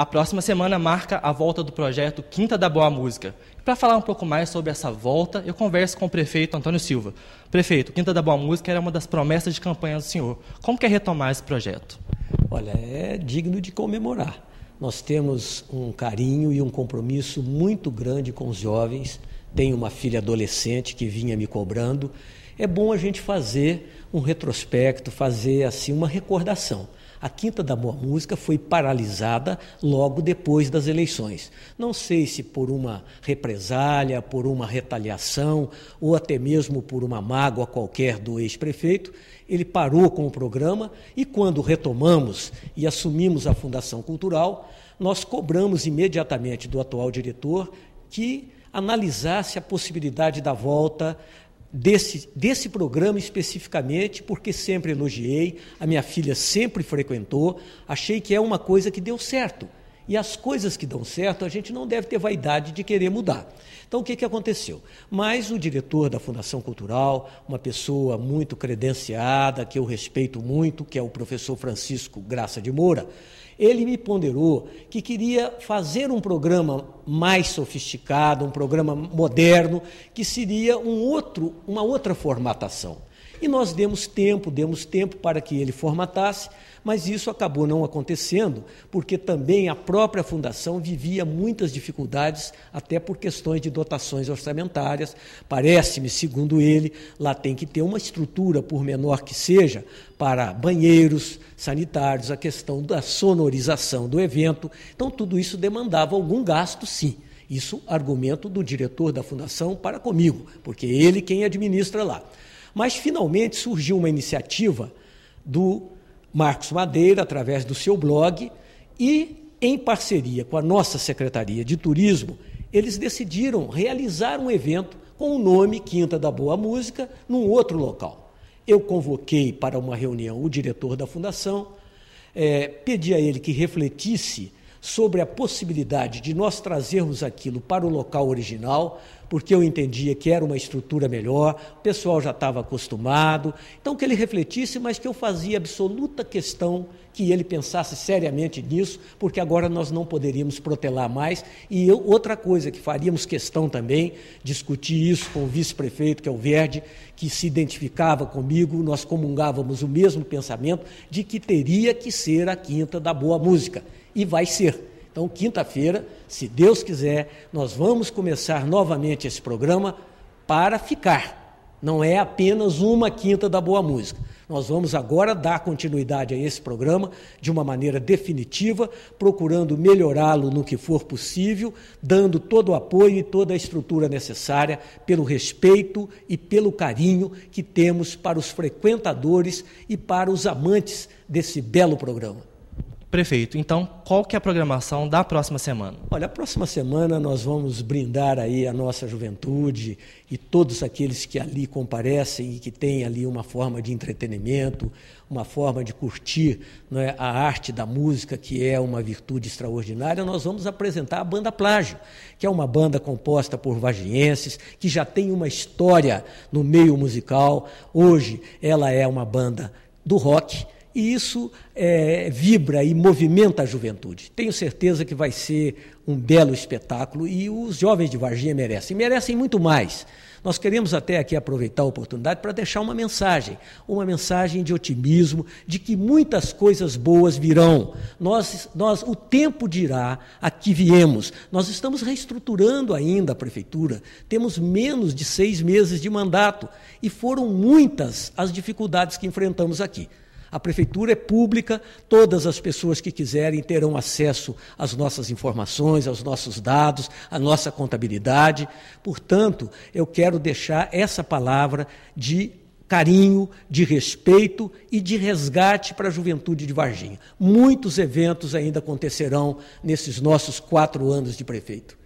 a próxima semana marca a volta do projeto Quinta da Boa Música. Para falar um pouco mais sobre essa volta, eu converso com o prefeito Antônio Silva. Prefeito, Quinta da Boa Música era uma das promessas de campanha do senhor. Como quer é retomar esse projeto? Olha, é digno de comemorar. Nós temos um carinho e um compromisso muito grande com os jovens. Tenho uma filha adolescente que vinha me cobrando. É bom a gente fazer um retrospecto, fazer assim uma recordação. A Quinta da Boa Música foi paralisada logo depois das eleições. Não sei se por uma represália, por uma retaliação ou até mesmo por uma mágoa qualquer do ex-prefeito, ele parou com o programa e quando retomamos e assumimos a Fundação Cultural, nós cobramos imediatamente do atual diretor que analisasse a possibilidade da volta desse, desse programa especificamente, porque sempre elogiei, a minha filha sempre frequentou, achei que é uma coisa que deu certo. E as coisas que dão certo, a gente não deve ter vaidade de querer mudar. Então, o que, que aconteceu? Mas o diretor da Fundação Cultural, uma pessoa muito credenciada, que eu respeito muito, que é o professor Francisco Graça de Moura, ele me ponderou que queria fazer um programa mais sofisticado, um programa moderno, que seria um outro, uma outra formatação. E nós demos tempo, demos tempo para que ele formatasse, mas isso acabou não acontecendo, porque também a própria fundação vivia muitas dificuldades, até por questões de dotações orçamentárias. Parece-me, segundo ele, lá tem que ter uma estrutura, por menor que seja, para banheiros, sanitários, a questão da sonorização do evento. Então, tudo isso demandava algum gasto, sim. Isso argumento do diretor da fundação para comigo, porque ele quem administra lá. Mas finalmente surgiu uma iniciativa do Marcos Madeira, através do seu blog, e em parceria com a nossa Secretaria de Turismo, eles decidiram realizar um evento com o nome Quinta da Boa Música, num outro local. Eu convoquei para uma reunião o diretor da fundação, é, pedi a ele que refletisse sobre a possibilidade de nós trazermos aquilo para o local original, porque eu entendia que era uma estrutura melhor, o pessoal já estava acostumado. Então, que ele refletisse, mas que eu fazia absoluta questão que ele pensasse seriamente nisso, porque agora nós não poderíamos protelar mais. E eu, outra coisa que faríamos questão também, discutir isso com o vice-prefeito, que é o Verde, que se identificava comigo, nós comungávamos o mesmo pensamento de que teria que ser a quinta da boa música. E vai ser. Então, quinta-feira, se Deus quiser, nós vamos começar novamente esse programa para ficar. Não é apenas uma quinta da boa música. Nós vamos agora dar continuidade a esse programa de uma maneira definitiva, procurando melhorá-lo no que for possível, dando todo o apoio e toda a estrutura necessária pelo respeito e pelo carinho que temos para os frequentadores e para os amantes desse belo programa. Prefeito, então qual que é a programação da próxima semana? Olha, a próxima semana nós vamos brindar aí a nossa juventude e todos aqueles que ali comparecem e que têm ali uma forma de entretenimento, uma forma de curtir né, a arte da música, que é uma virtude extraordinária. Nós vamos apresentar a Banda Plágio, que é uma banda composta por vagienses, que já tem uma história no meio musical. Hoje ela é uma banda do rock e isso é, vibra e movimenta a juventude. Tenho certeza que vai ser um belo espetáculo e os jovens de Varginha merecem. Merecem muito mais. Nós queremos até aqui aproveitar a oportunidade para deixar uma mensagem, uma mensagem de otimismo, de que muitas coisas boas virão. Nós, nós o tempo dirá a que viemos. Nós estamos reestruturando ainda a prefeitura. Temos menos de seis meses de mandato e foram muitas as dificuldades que enfrentamos aqui. A prefeitura é pública, todas as pessoas que quiserem terão acesso às nossas informações, aos nossos dados, à nossa contabilidade. Portanto, eu quero deixar essa palavra de carinho, de respeito e de resgate para a juventude de Varginha. Muitos eventos ainda acontecerão nesses nossos quatro anos de prefeito.